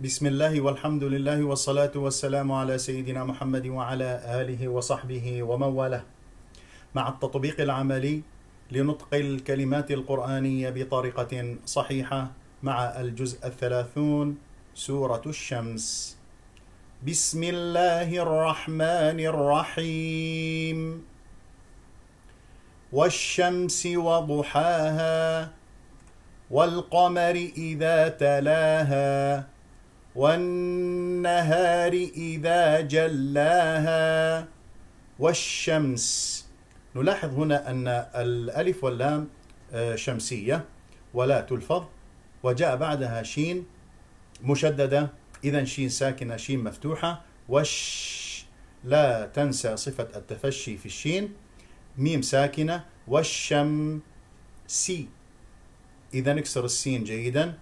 بسم الله والحمد لله والصلاة والسلام على سيدنا محمد وعلى آله وصحبه ومن والاه مع التطبيق العملي لنطق الكلمات القرآنية بطريقة صحيحة مع الجزء الثلاثون سورة الشمس بسم الله الرحمن الرحيم والشمس وضحاها والقمر إذا تلاها والنهار إذا جلاها والشمس نلاحظ هنا أن الألف واللام آه، شمسية ولا تلفظ وجاء بعدها شين مشددة إذا شين ساكنة شين مفتوحة وش لا تنسى صفة التفشي في الشين ميم ساكنة والشم سي إذا نكسر السين جيدا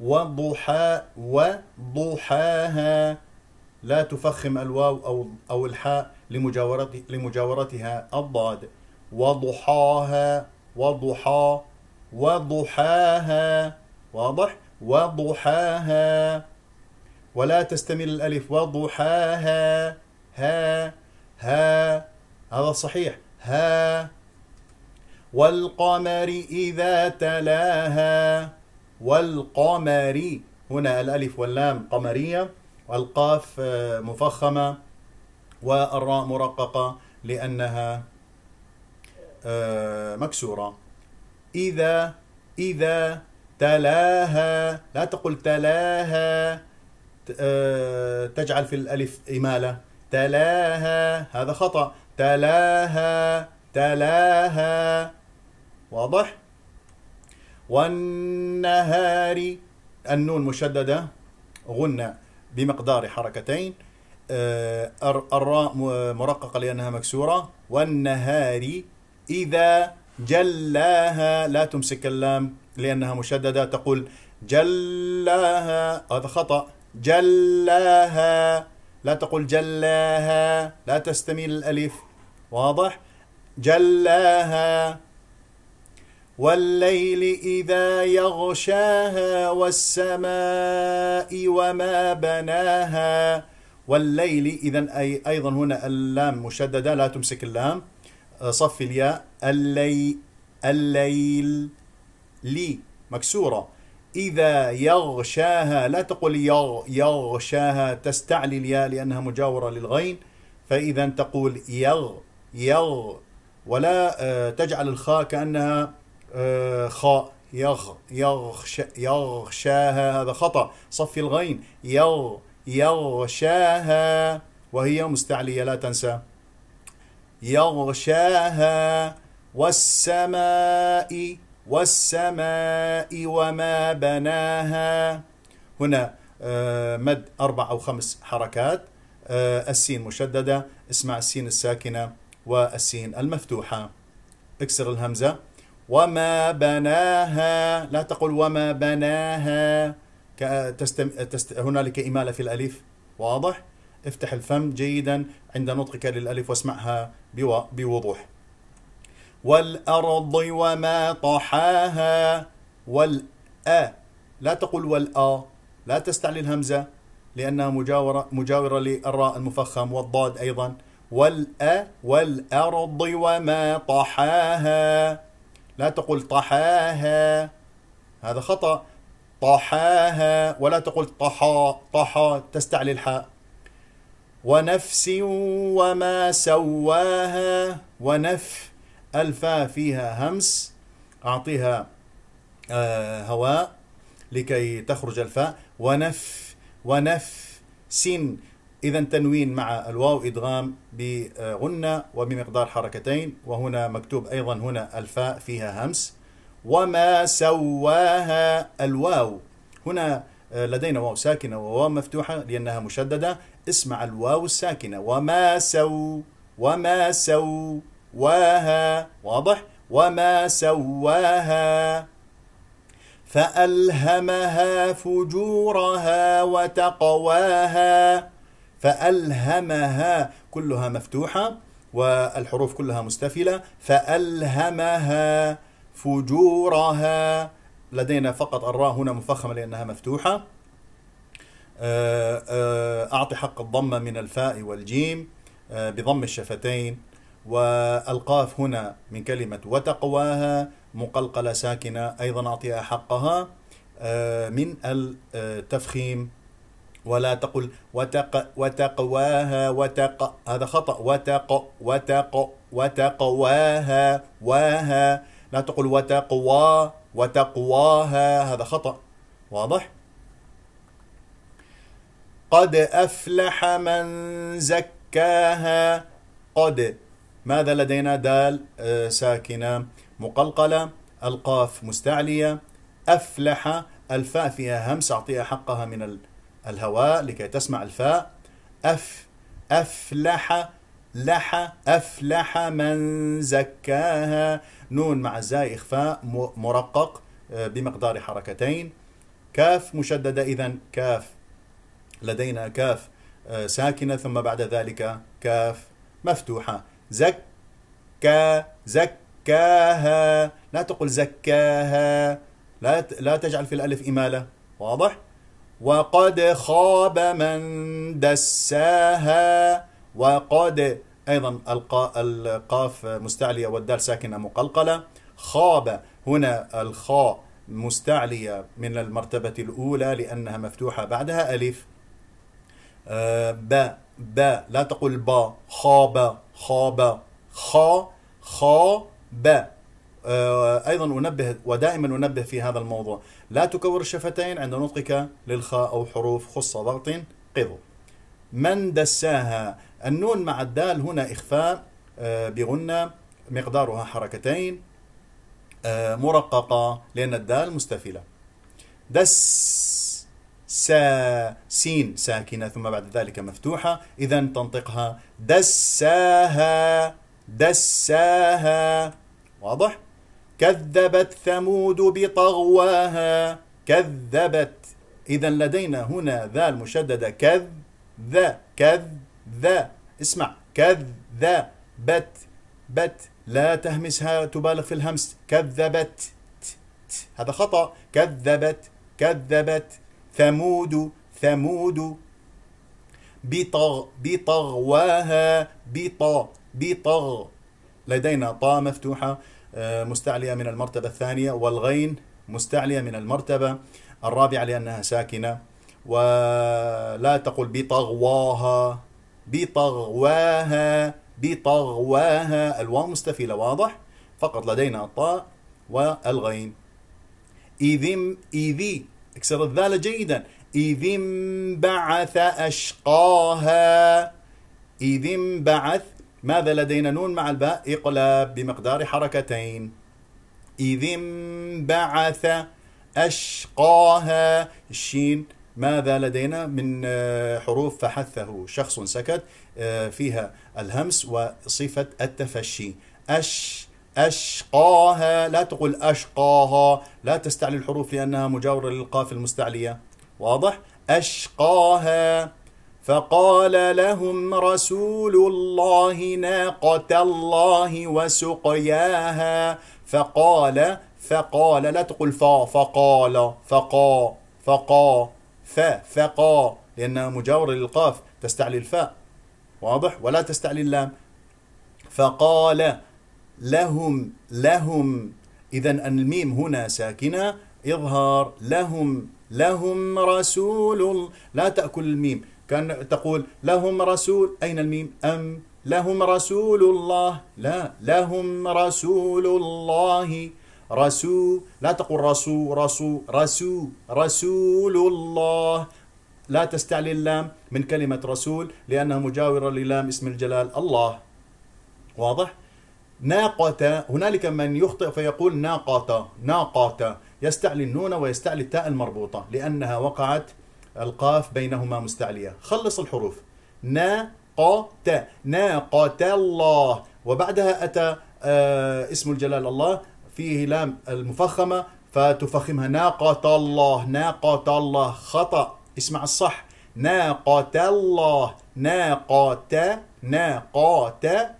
وضحى وضحاها لا تفخم الواو أو, أو الحاء لمجاورت لمجاورتها الضاد وضحاها وضحى وضحاها واضح وضحاها ولا تستمل الألف وضحاها ها ها هذا صحيح ها والقمر إذا تلاها والقمري هنا الألف واللام قمرية والقاف آه، مفخمة والراء مرققة لأنها آه، مكسورة إذا إذا تلاها لا تقل تلاها آه، تجعل في الألف إمالة تلاها هذا خطأ تلاها تلاها واضح؟ والنهار النون مشددة غنى بمقدار حركتين آه، الراء مرققة لأنها مكسورة والنهار إذا جلاها لا تمسك اللام لأنها مشددة تقول جلاها هذا خطأ جلاها لا تقول جلاها لا تستميل الألف واضح جلاها والليل إذا يغشاها والسماء وما بناها والليل إذا أي أيضا هنا اللام مشددة لا تمسك اللام آه، صف الياء اللي الليل لي مكسورة إذا يغشاها لا تقول يغ يغشاها تستعلي الياء لأنها مجاورة للغين فإذا تقول يغ يغ ولا آه، تجعل الخاء كأنها آه، خاء يغ يغش يغشاها هذا خطأ صفي الغين يغ يغشاها وهي مستعلية لا تنسى يغشاها والسماء والسماء وما بناها هنا آه، مد أربع أو خمس حركات آه، السين مشددة اسمع السين الساكنة والسين المفتوحة اكسر الهمزة وما بناها لا تقل وما بناها كتستم... تست... هنالك إمالة في الألف واضح؟ افتح الفم جيدا عند نطقك للألف واسمعها بو... بوضوح والأرض وما طحاها والأ لا تقل والآ لا تستعلي الهمزة لأنها مجاورة مجاورة للراء المفخم والضاد أيضا والأ والأرض وما طحاها لا تقل طحاها هذا خطأ طحاها ولا تقل طحا طحا تستعلي الحاء ونفس وما سواها ونف الفا فيها همس أعطيها آه، هواء لكي تخرج الفاء ونف ونف سين إذا تنوين مع الواو إدغام بغنة وبمقدار حركتين وهنا مكتوب أيضا هنا الفاء فيها همس وما سواها الواو هنا آه، لدينا واو ساكنة وواو مفتوحة لأنها مشددة اسمع الواو الساكنة وما سو وما سو واها واضح وما سواها فألهمها فجورها وتقواها فألهمها كلها مفتوحة والحروف كلها مستفلة فألهمها فجورها لدينا فقط الراء هنا مفخمة لأنها مفتوحة آه، آه، أعطي حق الضمة من الفاء والجيم آه، بضم الشفتين والقاف هنا من كلمة وتقواها مقلقلة ساكنة أيضا أعطيها حقها من التفخيم ولا تقل وتق وتقواها وتق هذا خطأ وتق وتق وتقواها واها لا تقل وتقوى وتقواها هذا خطأ واضح؟ قد أفلح من زكاها قد ماذا لدينا دال آه، ساكنة مقلقلة القاف مستعلية أفلح الفاء فيها همس أعطيها حقها من الهواء لكي تسمع الفاء أف أفلح لح أفلح من زكاها نون مع الزاي إخفاء مرقق آه، بمقدار حركتين كاف مشددة إذا كاف لدينا كاف آه، ساكنة ثم بعد ذلك كاف مفتوحة زكا زكاها لا تقل زكاها لا لا تجعل في الألف إمالة واضح؟ وقد خاب من دساها وقد أيضا القاف مستعلية والدال ساكنة مقلقلة خاب هنا الخاء مستعلية من المرتبة الأولى لأنها مفتوحة بعدها ألف آه، ب ب لا تقول با خاب خاب خا خا ب آه، أيضا أنبه ودائما أنبه في هذا الموضوع لا تكور الشفتين عند نطقك للخاء أو حروف خص ضغط قض من دساها النون مع الدال هنا إخفاء آه، بغنة مقدارها حركتين آه، مرققة لأن الدال مستفلة دس سا سين ساكنة ثم بعد ذلك مفتوحة إذا تنطقها دساها دساها واضح؟ كذبت ثمود بطغواها كذبت إذا لدينا هنا ذا المشددة كذ ذا كذ ذا اسمع كذ ذا بت بت لا تهمسها تبالغ في الهمس كذبت ت ت هذا خطأ كذبت كذبت ثمود ثمود بطغ بطغواها بط بطغ لدينا طاء مفتوحة آه، مستعلية من المرتبة الثانية والغين مستعلية من المرتبة الرابعة لأنها ساكنة ولا تقل بطغواها بطغواها بطغواها الواو مستفيلة واضح فقط لدينا الطاء والغين إذم إذي اكسر الذال جيدا إذ بعث أشقاها إذ بعث ماذا لدينا نون مع الباء اقلاب بمقدار حركتين إذ انبعث أشقاها الشين ماذا لدينا من آه، حروف فحثه شخص سكت آه، فيها الهمس وصفة التفشي أش أشقاها لا تقول أشقاها لا تستعلي الحروف لأنها مجاورة للقاف المستعلية واضح أشقاها فقال لهم رسول الله ناقة الله وسقياها فقال فقال لا تقل فا فقال فقا فقا ف فقا لأنها مجاورة للقاف تستعلي الفاء واضح ولا تستعلي اللام فقال لهم لهم إذا الميم هنا ساكنة اظهر لهم لهم رسول لا تأكل الميم كان تقول لهم رسول أين الميم أم لهم رسول الله لا لهم رسول الله رسول لا تقول رسول رسول رسول رسول الله لا تستعلي اللام من كلمة رسول لأنها مجاورة للام اسم الجلال الله واضح؟ ناقة هنالك من يخطئ فيقول ناقة ناقة يستعلي النون ويستعلي التاء المربوطة لأنها وقعت القاف بينهما مستعلية خلص الحروف نا قا تا ناقة الله وبعدها أتى آه اسم الجلال الله فيه لام المفخمة فتفخمها ناقة الله ناقة الله خطأ اسمع الصح ناقة الله ناقة ناقة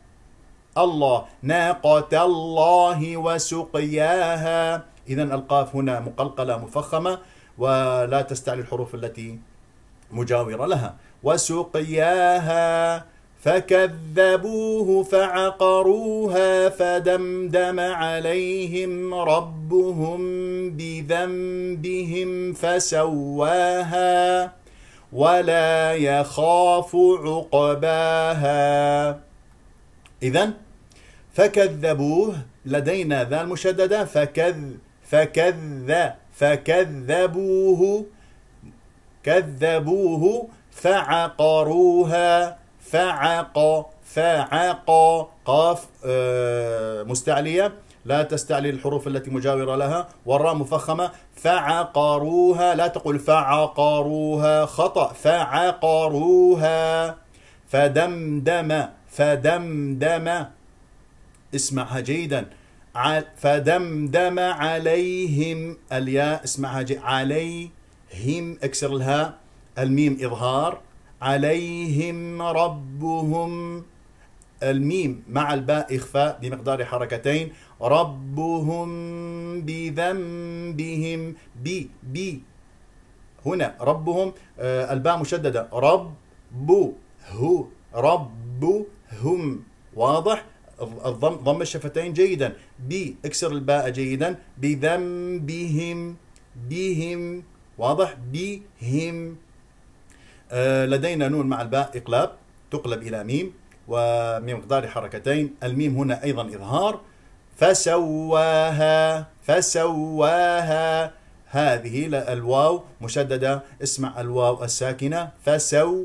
الله ناقة الله وسقياها إذا القاف هنا مقلقلة مفخمة ولا تستعلي الحروف التي مجاورة لها وسقياها فكذبوه فعقروها فدمدم عليهم ربهم بذنبهم فسواها ولا يخاف عقباها إذا فكذبوه لدينا ذا المشددة فكذ فكذ فكذبوه كذبوه فعقروها فعق فعق قاف آه، مستعلية لا تستعلي الحروف التي مجاورة لها والراء مفخمة فعقروها لا تقول فعقروها خطأ فعقروها فدمدم فدمدم اسمعها جيدا فدمدم عليهم الياء اسمعها جي عليهم اكسر الهاء الميم إظهار عليهم ربهم الميم مع الباء إخفاء بمقدار حركتين ربهم بذنبهم ب ب هنا ربهم آه، الباء مشددة رب بو هو رب هم واضح الضم ضم الشفتين جيدا بي اكسر الباء جيدا بذنبهم بهم واضح بهم آه لدينا نون مع الباء اقلاب تقلب الى ميم وبمقدار حركتين الميم هنا ايضا اظهار فسواها فسواها هذه الواو مشدده اسمع الواو الساكنه فسو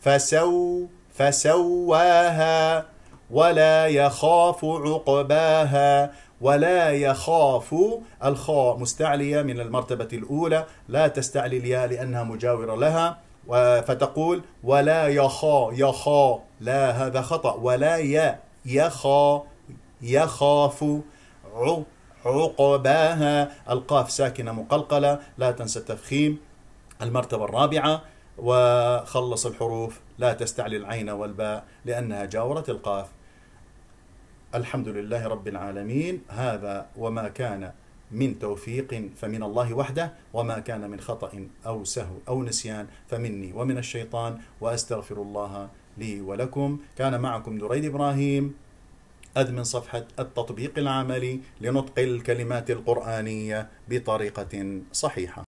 فسو فسواها ولا يخاف عقباها ولا يخاف الخاء مستعلية من المرتبة الأولى لا تستعلي الياء لأنها مجاورة لها فتقول ولا يخا يخا لا هذا خطأ ولا ي يخا يخاف عقباها القاف ساكنة مقلقلة لا تنسى التفخيم المرتبة الرابعة وخلص الحروف لا تستعلي العين والباء لأنها جاورت القاف الحمد لله رب العالمين هذا وما كان من توفيق فمن الله وحده وما كان من خطأ أو سهو أو نسيان فمني ومن الشيطان وأستغفر الله لي ولكم كان معكم دريد إبراهيم أدمن صفحة التطبيق العملي لنطق الكلمات القرآنية بطريقة صحيحة